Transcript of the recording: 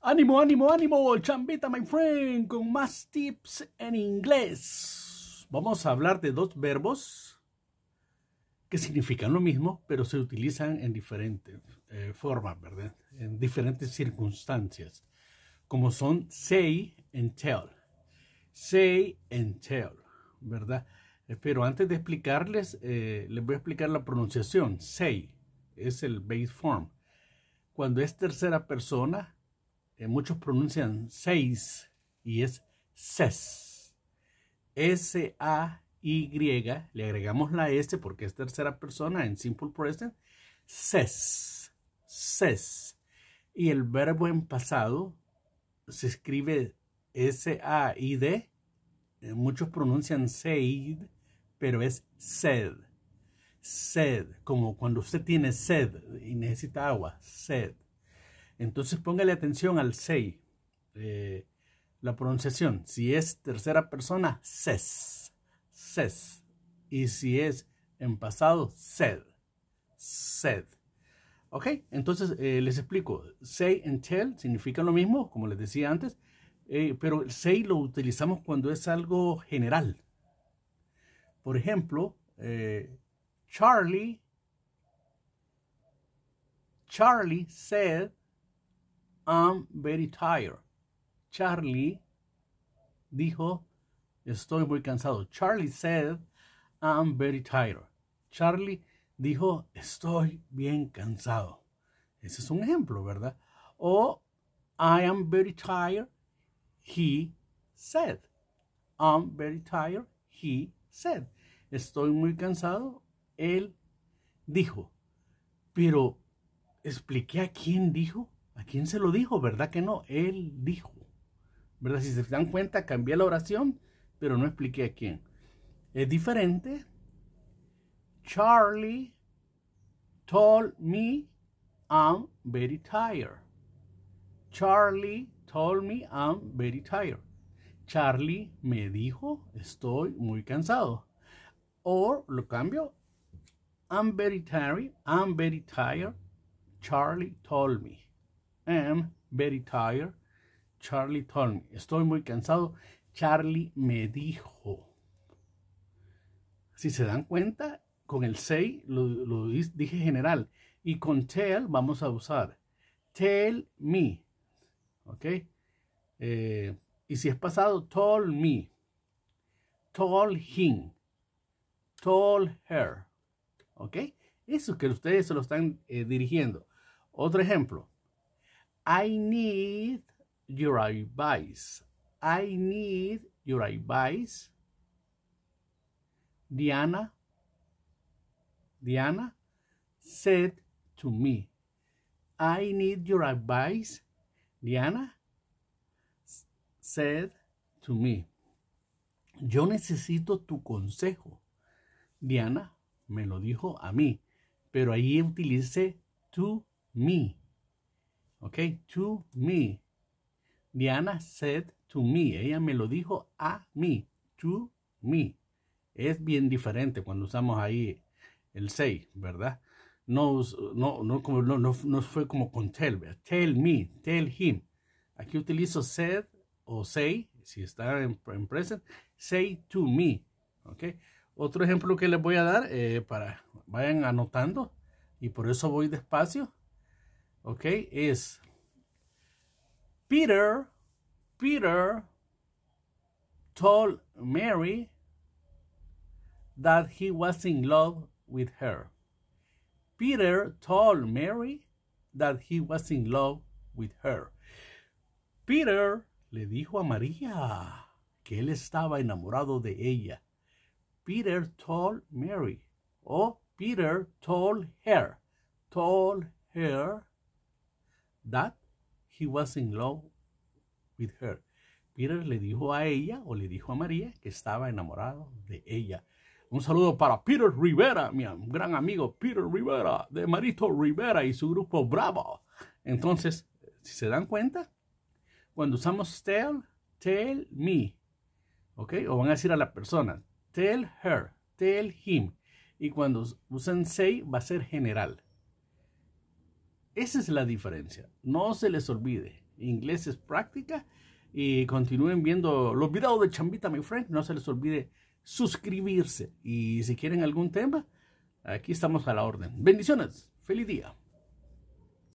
Ánimo, ánimo, ánimo, chambita, my friend, con más tips en inglés. Vamos a hablar de dos verbos que significan lo mismo, pero se utilizan en diferentes eh, formas, ¿verdad? En diferentes circunstancias, como son say and tell. Say and tell, ¿verdad? Eh, pero antes de explicarles, eh, les voy a explicar la pronunciación. Say es el base form. Cuando es tercera persona, eh, muchos pronuncian seis y es ses. S-A-Y, le agregamos la S porque es tercera persona en simple present. Ses. Ses. Y el verbo en pasado se escribe S-A-I-D. Eh, muchos pronuncian seid, pero es sed. Sed, como cuando usted tiene sed y necesita agua. Sed entonces póngale atención al sei, eh, la pronunciación. Si es tercera persona, ses, ses. Y si es en pasado, sed, sed. Ok, entonces eh, les explico. Say and tell significan lo mismo, como les decía antes, eh, pero el say lo utilizamos cuando es algo general. Por ejemplo, Charlie, Charlie said I'm very tired. Charlie dijo, estoy muy cansado. Charlie said, I'm very tired. Charlie dijo, estoy bien cansado. Ese es un ejemplo, ¿verdad? O I am very tired. He said. I'm very tired. He said. Estoy muy cansado. Él dijo. Pero, ¿expliqué a quién dijo? ¿A quién se lo dijo? ¿Verdad que no? Él dijo. ¿Verdad? Si se dan cuenta, cambié la oración, pero no expliqué a quién. Es diferente. Charlie told me I'm very tired. Charlie told me I'm very tired. Charlie me dijo, estoy muy cansado. O lo cambio, I'm very tired, I'm very tired. Charlie told me am very tired. Charlie told me. Estoy muy cansado. Charlie me dijo. Si se dan cuenta, con el say lo, dije general. Y con tell vamos a usar tell me. ¿Ok? Eh, y si es pasado, told me. Told him. Told her. ¿Ok? Eso que ustedes se lo están eh, dirigiendo. Otro ejemplo. I need your advice. I need your advice. Diana, Diana said to me, I need your advice. Diana said to me, yo necesito tu consejo. Diana me lo dijo a mí, pero ahí utilicé to me. Ok. to me. Diana said to me. Ella me lo dijo a mí. To me. Es bien diferente cuando usamos ahí el say, ¿verdad? No, no, no, fue como con tell, tell me, tell him. Aquí utilizo said o say, si está en, present, say to me. Ok. Otro ejemplo que les voy a dar eh, para vayan anotando y por eso voy despacio okay, is Peter, Peter told Mary that he was in love with her. Peter told Mary that he was in love with her. Peter le dijo a María que él estaba enamorado de ella. Peter told Mary. Oh, Peter told her. Told her that he was in love with her. Peter le dijo a ella o le dijo a María que estaba enamorado de ella. Un saludo para Peter Rivera, mi gran amigo Peter Rivera, de Marito Rivera y su grupo Bravo. Entonces, si se dan cuenta, cuando usamos tell, tell me, ¿ok? O van a decir a la persona, tell her, tell him. Y cuando usan say, va a ser general. Esa es la diferencia. No se les olvide. Inglés es práctica y continúen viendo los videos de Chambita, mi friend. No se les olvide suscribirse. Y si quieren algún tema, aquí estamos a la orden. Bendiciones. Feliz día.